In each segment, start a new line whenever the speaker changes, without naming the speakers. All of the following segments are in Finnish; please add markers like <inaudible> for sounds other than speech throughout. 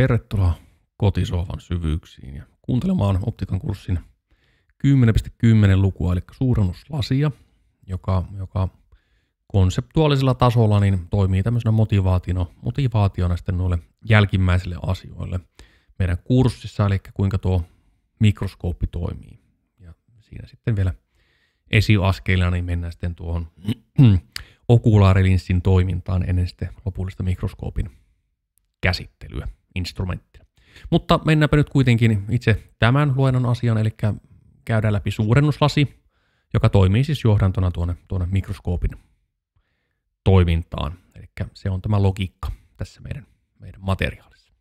Tervetuloa kotisohvan syvyyksiin ja kuuntelemaan optikan kurssin 10.10 lukua, eli suurennuslasia, joka, joka konseptuaalisella tasolla niin toimii tämmöisenä motivaationa, motivaationa sitten noille jälkimmäisille asioille meidän kurssissa, eli kuinka tuo mikroskooppi toimii. Ja siinä sitten vielä esiaskeilla niin mennään sitten tuohon <clears throat> okulaarilinssin toimintaan ennen sitten lopullista mikroskoopin käsittelyä instrumenttina. Mutta mennäänpä nyt kuitenkin itse tämän luennon asian, eli käydään läpi suurennuslasi, joka toimii siis johdantona tuonne, tuonne mikroskoopin toimintaan. Eli se on tämä logiikka tässä meidän, meidän materiaalissa.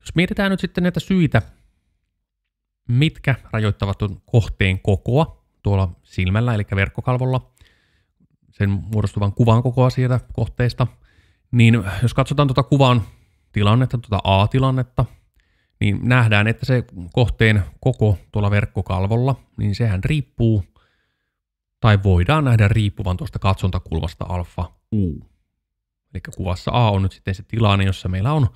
Jos mietitään nyt sitten näitä syitä, mitkä rajoittavat tuon kohteen kokoa tuolla silmällä, eli verkkokalvolla, sen muodostuvan kuvan kokoa sieltä kohteesta, niin jos katsotaan tuota kuvan tilannetta, tuota A-tilannetta, niin nähdään, että se kohteen koko tuolla verkkokalvolla, niin sehän riippuu, tai voidaan nähdä riippuvan tuosta katsontakulmasta alfa U. Eli kuvassa A on nyt sitten se tilanne, jossa meillä on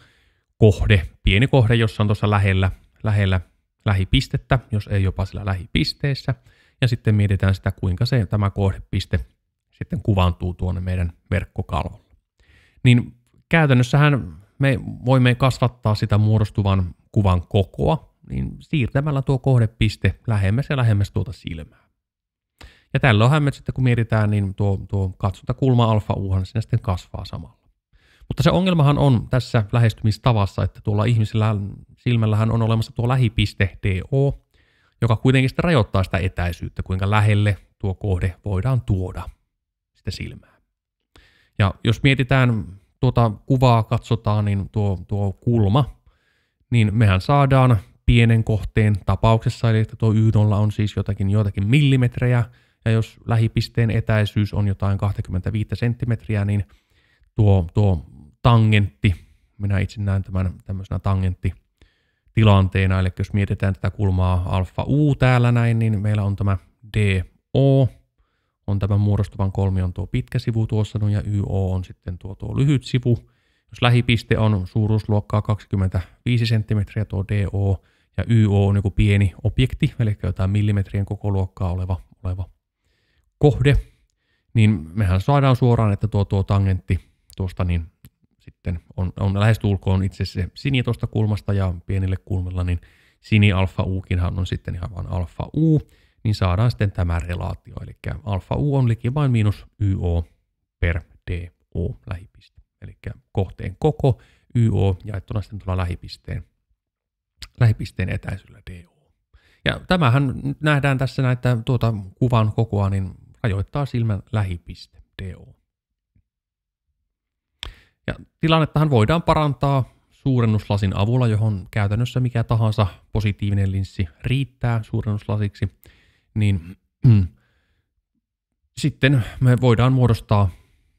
kohde, pieni kohde, jossa on tuossa lähellä, lähellä lähipistettä, jos ei jopa sillä lähipisteessä, ja sitten mietitään sitä, kuinka se tämä kohdepiste sitten kuvantuu tuonne meidän verkkokalvolle. Niin käytännössähän me voimme kasvattaa sitä muodostuvan kuvan kokoa, niin siirtämällä tuo kohdepiste lähemmäs ja lähemmäs tuota silmää. Ja tällöinhän me sitten kun mietitään, niin tuo, tuo katsontakulma alfa uhan sinne sitten kasvaa samalla. Mutta se ongelmahan on tässä lähestymistavassa, että tuolla ihmisellä silmällähän on olemassa tuo lähipiste DO, joka kuitenkin sitten rajoittaa sitä etäisyyttä, kuinka lähelle tuo kohde voidaan tuoda sitä silmää. Ja jos mietitään tuota kuvaa katsotaan, niin tuo, tuo kulma, niin mehän saadaan pienen kohteen tapauksessa, eli että tuo y on siis jotakin, jotakin millimetrejä, ja jos lähipisteen etäisyys on jotain 25 senttimetriä, niin tuo, tuo tangentti, minä itse näen tämän tämmöisenä tilanteena, eli jos mietitään tätä kulmaa alfa u täällä näin, niin meillä on tämä DO, on tämän muodostuvan kolmion tuo pitkä sivu tuossa, ja YO on sitten tuo, tuo lyhyt sivu. Jos lähipiste on suuruusluokkaa 25 senttimetriä tuo DO, ja YO on joku pieni objekti, eli jotain millimetrien koko luokkaa oleva, oleva kohde, niin mehän saadaan suoraan, että tuo, tuo tangentti tuosta niin sitten on, on lähestulkoon itse se sini tuosta kulmasta ja pienille kulmilla, niin sini alfa ukinhan on sitten ihan vain alfa u niin saadaan sitten tämä relaatio, eli alfa U on liki vain miinus YO per DO lähipiste. Eli kohteen koko YO jaettuna sitten tuolla lähipisteen, lähipisteen etäisyydellä DO. Ja tämähän nähdään tässä näitä tuota kuvan kokoa, niin rajoittaa silmän lähipiste DO. Ja tilannettahan voidaan parantaa suurennuslasin avulla, johon käytännössä mikä tahansa positiivinen linssi riittää suurennuslasiksi – niin mm, sitten me voidaan muodostaa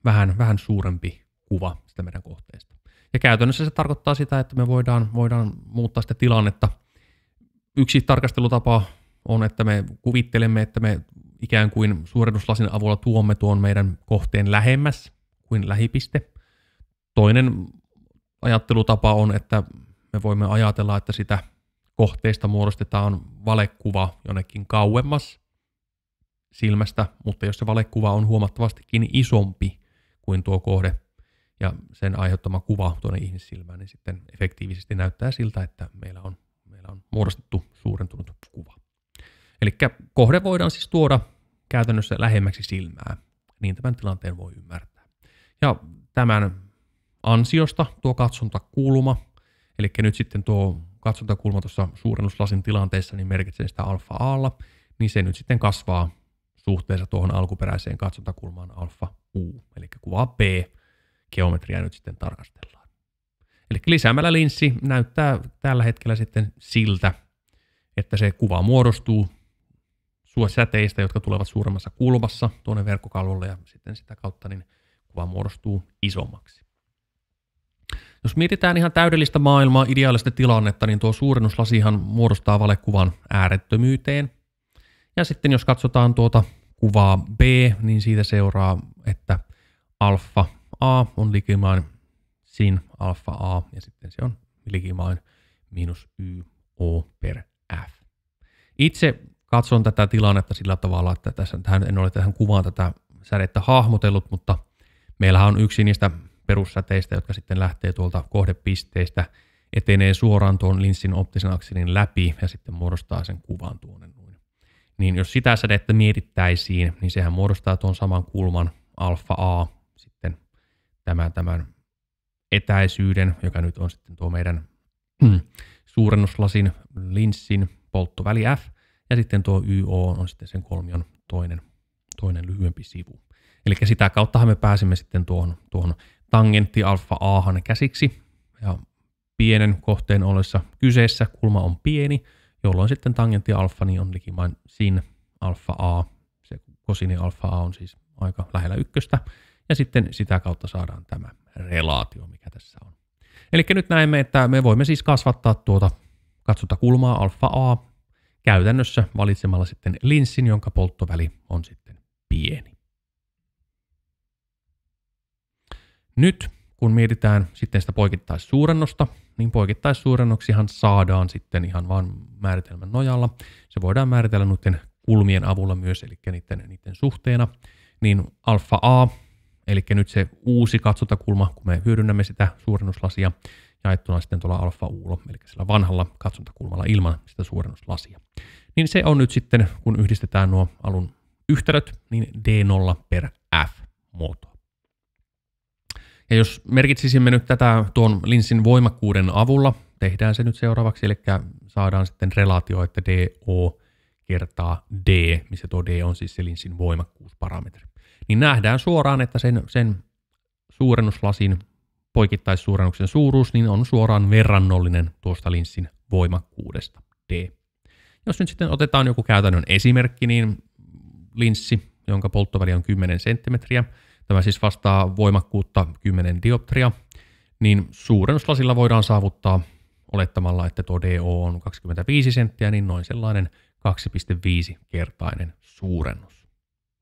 vähän, vähän suurempi kuva sitä meidän kohteesta. Ja käytännössä se tarkoittaa sitä, että me voidaan, voidaan muuttaa sitä tilannetta. Yksi tarkastelutapa on, että me kuvittelemme, että me ikään kuin suorituslasin avulla tuomme tuon meidän kohteen lähemmäs kuin lähipiste. Toinen ajattelutapa on, että me voimme ajatella, että sitä kohteista muodostetaan valekuva jonnekin kauemmas silmästä, mutta jos se valekuva on huomattavastikin isompi kuin tuo kohde ja sen aiheuttama kuva tuonne ihmissilmään, niin sitten efektiivisesti näyttää siltä, että meillä on, meillä on muodostettu suurentunut kuva. Eli kohde voidaan siis tuoda käytännössä lähemmäksi silmää, niin tämän tilanteen voi ymmärtää. Ja tämän ansiosta tuo katsontakulma, eli nyt sitten tuo katsotakulma tuossa suurennuslasin tilanteessa niin merkitsee sitä alfa alla, niin se nyt sitten kasvaa suhteessa tuohon alkuperäiseen katsontakulmaan alfa u, eli kuvaa B geometriaa nyt sitten tarkastellaan. Eli lisäämällä linssi näyttää tällä hetkellä sitten siltä, että se kuva muodostuu säteistä, jotka tulevat suuremmassa kulmassa tuonne verkkokalvolle ja sitten sitä kautta niin kuva muodostuu isommaksi. Jos mietitään ihan täydellistä maailmaa, ideaalista tilannetta, niin tuo suurennuslasihan muodostaa valekuvan äärettömyyteen. Ja sitten jos katsotaan tuota kuvaa B, niin siitä seuraa, että alfa A on likimain sin alfa A ja sitten se on likimain miinus y o per f. Itse katson tätä tilannetta sillä tavalla, että tässä, tähän, en ole tähän kuvaan tätä sädettä hahmotellut, mutta meillähän on yksi niistä perussäteistä, jotka sitten lähtee tuolta kohdepisteistä, etenee suoraan tuon linssin optisen akselin läpi ja sitten muodostaa sen kuvan tuonne noin. Niin jos sitä sädettä mietittäisiin, niin sehän muodostaa tuon saman kulman alfa A sitten tämän, tämän etäisyyden, joka nyt on sitten tuo meidän hmm. suurennuslasin linssin polttoväli F, ja sitten tuo YO on sitten sen kolmion toinen, toinen lyhyempi sivu. Eli sitä kautta me pääsimme sitten tuohon, tuohon tangentti alfa aahan käsiksi. Ja pienen kohteen ollessa kyseessä kulma on pieni, jolloin sitten tangentti alfa niin on likimain sin alfa a. Se kosini alfa a on siis aika lähellä ykköstä. Ja sitten sitä kautta saadaan tämä relaatio, mikä tässä on. Eli nyt näemme, että me voimme siis kasvattaa tuota kulmaa alfa a käytännössä valitsemalla sitten linssin, jonka polttoväli on sitten pieni. Nyt kun mietitään sitten sitä poikittaissuurennosta, niin poikittaissuurennoksihan saadaan sitten ihan vain määritelmän nojalla. Se voidaan määritellä noiden kulmien avulla myös, eli niiden, niiden suhteena. Niin alfa A, eli nyt se uusi katsontakulma, kun me hyödynnämme sitä suurennuslasia, jaettuna sitten tuolla alfa u, eli sillä vanhalla katsontakulmalla ilman sitä suurennuslasia. Niin se on nyt sitten, kun yhdistetään nuo alun yhtälöt, niin D0 per F-muoto. Ja jos merkitsisimme nyt tätä tuon linssin voimakkuuden avulla, tehdään se nyt seuraavaksi, eli saadaan sitten relaatio, että DO kertaa D, missä tuo D on siis se linssin voimakkuusparametri. Niin nähdään suoraan, että sen, sen suurennuslasin poikittaissuurennuksen suuruus niin on suoraan verrannollinen tuosta linssin voimakkuudesta D. Jos nyt sitten otetaan joku käytännön esimerkki, niin linssi, jonka polttoväli on 10 senttimetriä, tämä siis vastaa voimakkuutta 10 dioptria, niin suurennuslasilla voidaan saavuttaa olettamalla, että tuo DO on 25 senttiä, niin noin sellainen 2,5-kertainen suurennus.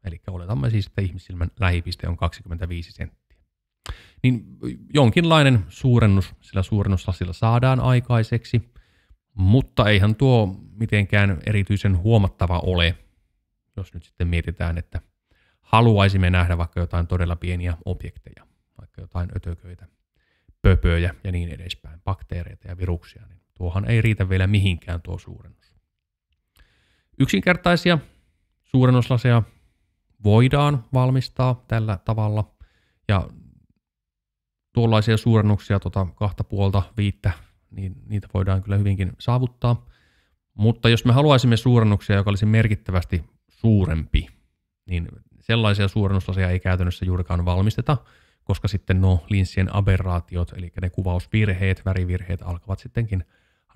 Eli oletamme siis, että ihmisilmän lähipiste on 25 senttiä. Niin jonkinlainen suurennus sillä suurennuslasilla saadaan aikaiseksi, mutta eihän tuo mitenkään erityisen huomattava ole, jos nyt sitten mietitään, että haluaisimme nähdä vaikka jotain todella pieniä objekteja, vaikka jotain ötököitä, pöpöjä ja niin edespäin, bakteereita ja viruksia, niin tuohan ei riitä vielä mihinkään tuo suurennus. Yksinkertaisia suurennuslaseja voidaan valmistaa tällä tavalla ja tuollaisia suurennuksia tuota kahta puolta viittä, niin niitä voidaan kyllä hyvinkin saavuttaa. Mutta jos me haluaisimme suurennuksia, joka olisi merkittävästi suurempi, niin sellaisia suurennuslaseja ei käytännössä juurikaan valmisteta, koska sitten no linssien aberraatiot, eli ne kuvausvirheet, värivirheet alkavat sittenkin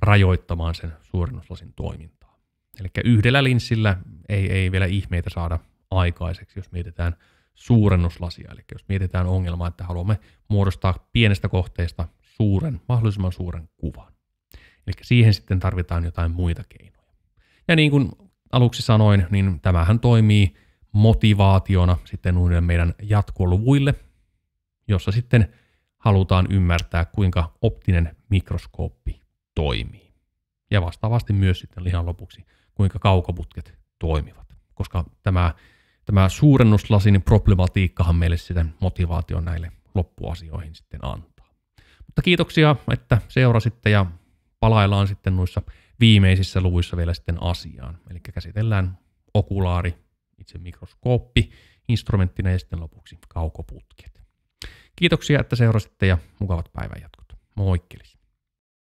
rajoittamaan sen suurennuslasin toimintaa. Eli yhdellä linssillä ei, ei vielä ihmeitä saada aikaiseksi, jos mietitään suurennuslasia. Eli jos mietitään ongelmaa, että haluamme muodostaa pienestä kohteesta suuren, mahdollisimman suuren kuvan. Eli siihen sitten tarvitaan jotain muita keinoja. Ja niin kuin aluksi sanoin, niin tämähän toimii motivaationa sitten uudelle meidän jatkoluvuille, jossa sitten halutaan ymmärtää, kuinka optinen mikroskooppi toimii. Ja vastaavasti myös sitten ihan lopuksi, kuinka kaukoputket toimivat, koska tämä, tämä suurennuslasin problematiikkahan meille sitä motivaation näille loppuasioihin sitten antaa. Mutta kiitoksia, että seurasitte ja palaillaan sitten noissa viimeisissä luvuissa vielä sitten asiaan. Eli käsitellään okulaari itse mikroskooppi instrumenttina ja sitten lopuksi kaukoputket. Kiitoksia, että seurasitte ja mukavat päivänjatkot. Moikkelisi.